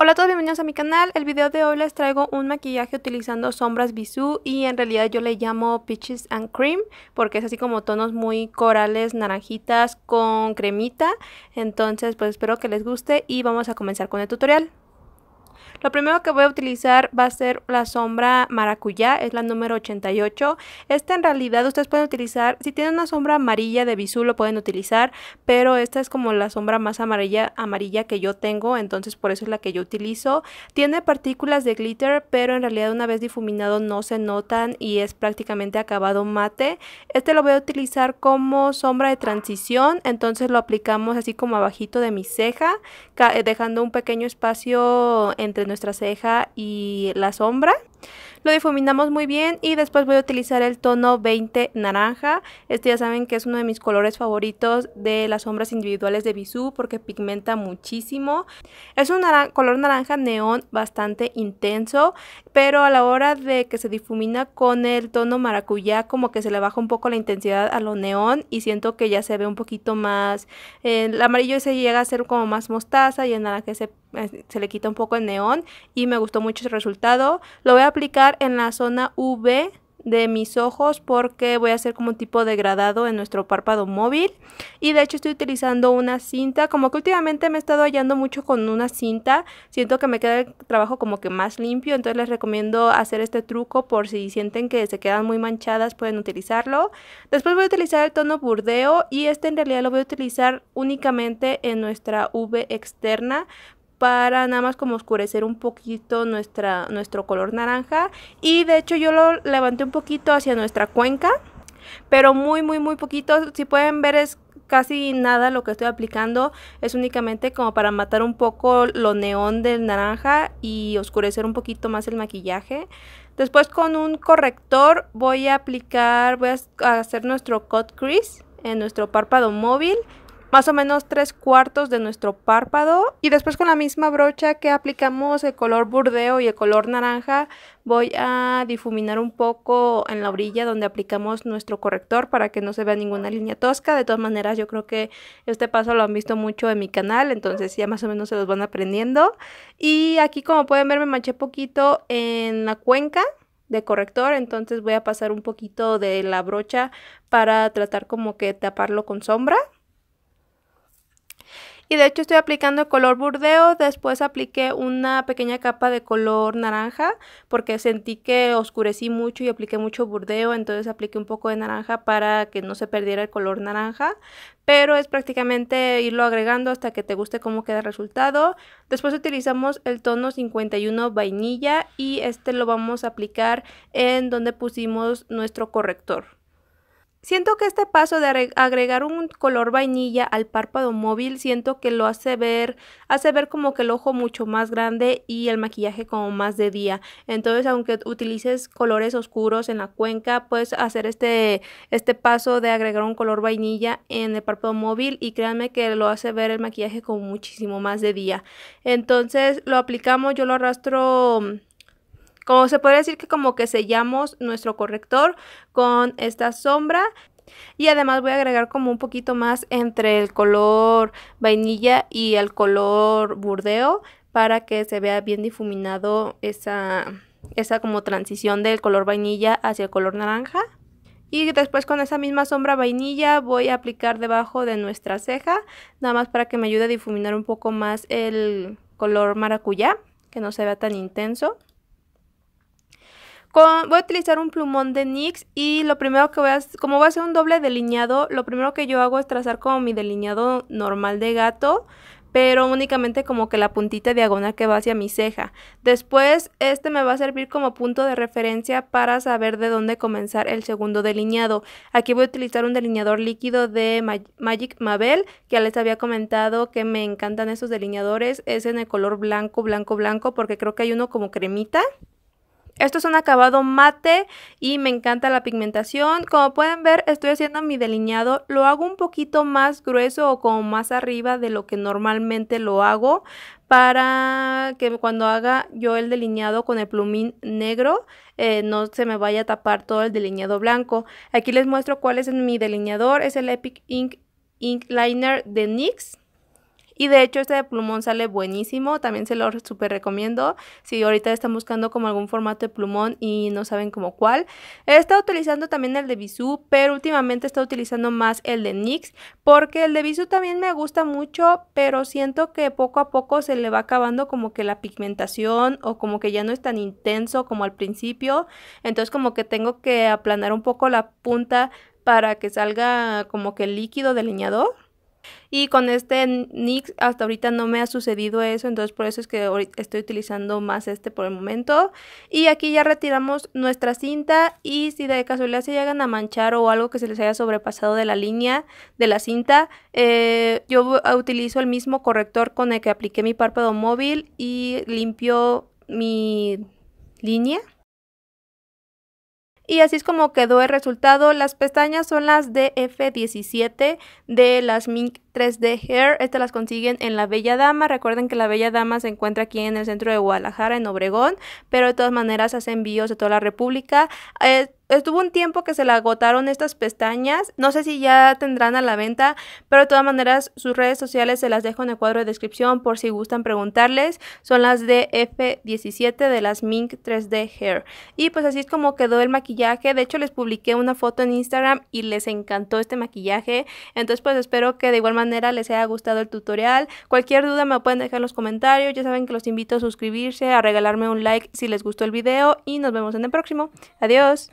Hola a todos, bienvenidos a mi canal. El video de hoy les traigo un maquillaje utilizando sombras bisú y en realidad yo le llamo Peaches and Cream porque es así como tonos muy corales, naranjitas con cremita. Entonces pues espero que les guste y vamos a comenzar con el tutorial. Lo primero que voy a utilizar va a ser la sombra maracuyá, es la número 88. Esta en realidad ustedes pueden utilizar, si tienen una sombra amarilla de bisú lo pueden utilizar, pero esta es como la sombra más amarilla, amarilla que yo tengo, entonces por eso es la que yo utilizo. Tiene partículas de glitter, pero en realidad una vez difuminado no se notan y es prácticamente acabado mate. Este lo voy a utilizar como sombra de transición, entonces lo aplicamos así como abajito de mi ceja, eh, dejando un pequeño espacio en entre nuestra ceja y la sombra. Lo difuminamos muy bien y después voy a utilizar el tono 20 naranja. Este ya saben que es uno de mis colores favoritos de las sombras individuales de Bisú porque pigmenta muchísimo. Es un color naranja neón bastante intenso, pero a la hora de que se difumina con el tono maracuyá como que se le baja un poco la intensidad a lo neón y siento que ya se ve un poquito más... Eh, el amarillo se llega a ser como más mostaza y el naranja se se le quita un poco el neón y me gustó mucho el resultado. Lo voy a aplicar en la zona V de mis ojos porque voy a hacer como un tipo degradado en nuestro párpado móvil y de hecho estoy utilizando una cinta como que últimamente me he estado hallando mucho con una cinta siento que me queda el trabajo como que más limpio entonces les recomiendo hacer este truco por si sienten que se quedan muy manchadas pueden utilizarlo después voy a utilizar el tono burdeo y este en realidad lo voy a utilizar únicamente en nuestra V externa para nada más como oscurecer un poquito nuestra, nuestro color naranja. Y de hecho yo lo levanté un poquito hacia nuestra cuenca, pero muy, muy, muy poquito. Si pueden ver es casi nada lo que estoy aplicando. Es únicamente como para matar un poco lo neón del naranja y oscurecer un poquito más el maquillaje. Después con un corrector voy a aplicar, voy a hacer nuestro cut crease en nuestro párpado móvil más o menos tres cuartos de nuestro párpado y después con la misma brocha que aplicamos el color burdeo y el color naranja voy a difuminar un poco en la orilla donde aplicamos nuestro corrector para que no se vea ninguna línea tosca de todas maneras yo creo que este paso lo han visto mucho en mi canal entonces ya más o menos se los van aprendiendo y aquí como pueden ver me manché poquito en la cuenca de corrector, entonces voy a pasar un poquito de la brocha para tratar como que taparlo con sombra. Y de hecho estoy aplicando el color burdeo, después apliqué una pequeña capa de color naranja porque sentí que oscurecí mucho y apliqué mucho burdeo, entonces apliqué un poco de naranja para que no se perdiera el color naranja. Pero es prácticamente irlo agregando hasta que te guste cómo queda el resultado. Después utilizamos el tono 51 vainilla y este lo vamos a aplicar en donde pusimos nuestro corrector. Siento que este paso de agregar un color vainilla al párpado móvil, siento que lo hace ver, hace ver como que el ojo mucho más grande y el maquillaje como más de día. Entonces, aunque utilices colores oscuros en la cuenca, puedes hacer este, este paso de agregar un color vainilla en el párpado móvil y créanme que lo hace ver el maquillaje como muchísimo más de día. Entonces, lo aplicamos, yo lo arrastro como se puede decir que como que sellamos nuestro corrector con esta sombra. Y además voy a agregar como un poquito más entre el color vainilla y el color burdeo para que se vea bien difuminado esa, esa como transición del color vainilla hacia el color naranja. Y después con esa misma sombra vainilla voy a aplicar debajo de nuestra ceja, nada más para que me ayude a difuminar un poco más el color maracuyá, que no se vea tan intenso voy a utilizar un plumón de NYX y lo primero que voy a hacer, como voy a hacer un doble delineado, lo primero que yo hago es trazar como mi delineado normal de gato, pero únicamente como que la puntita diagonal que va hacia mi ceja. Después este me va a servir como punto de referencia para saber de dónde comenzar el segundo delineado. Aquí voy a utilizar un delineador líquido de Magic Mabel, que ya les había comentado que me encantan esos delineadores. Es en el color blanco, blanco, blanco, porque creo que hay uno como cremita. Esto es un acabado mate y me encanta la pigmentación. Como pueden ver, estoy haciendo mi delineado. Lo hago un poquito más grueso o como más arriba de lo que normalmente lo hago para que cuando haga yo el delineado con el plumín negro eh, no se me vaya a tapar todo el delineado blanco. Aquí les muestro cuál es mi delineador. Es el Epic Ink Ink Liner de NYX. Y de hecho este de plumón sale buenísimo, también se lo súper recomiendo. Si ahorita están buscando como algún formato de plumón y no saben como cuál. He estado utilizando también el de visu pero últimamente he estado utilizando más el de NYX. Porque el de Bisú también me gusta mucho, pero siento que poco a poco se le va acabando como que la pigmentación o como que ya no es tan intenso como al principio. Entonces como que tengo que aplanar un poco la punta para que salga como que el líquido delineador. Y con este NYX hasta ahorita no me ha sucedido eso, entonces por eso es que estoy utilizando más este por el momento. Y aquí ya retiramos nuestra cinta y si de casualidad se llegan a manchar o algo que se les haya sobrepasado de la línea de la cinta, eh, yo ah, utilizo el mismo corrector con el que apliqué mi párpado móvil y limpio mi línea. Y así es como quedó el resultado. Las pestañas son las de f 17 de las Mink 3D Hair. Estas las consiguen en La Bella Dama. Recuerden que La Bella Dama se encuentra aquí en el centro de Guadalajara, en Obregón, pero de todas maneras hacen envíos de toda la República. Eh, estuvo un tiempo que se le agotaron estas pestañas. No sé si ya tendrán a la venta, pero de todas maneras sus redes sociales se las dejo en el cuadro de descripción por si gustan preguntarles. Son las de F17 de las Mink 3D Hair. Y pues así es como quedó el maquillaje. De hecho les publiqué una foto en Instagram y les encantó este maquillaje. Entonces pues espero que de igual manera les haya gustado el tutorial. Cualquier duda me pueden dejar en los comentarios. Ya saben que los invito a suscribirse, a regalarme un like si les gustó el video y nos vemos en el próximo. Adiós.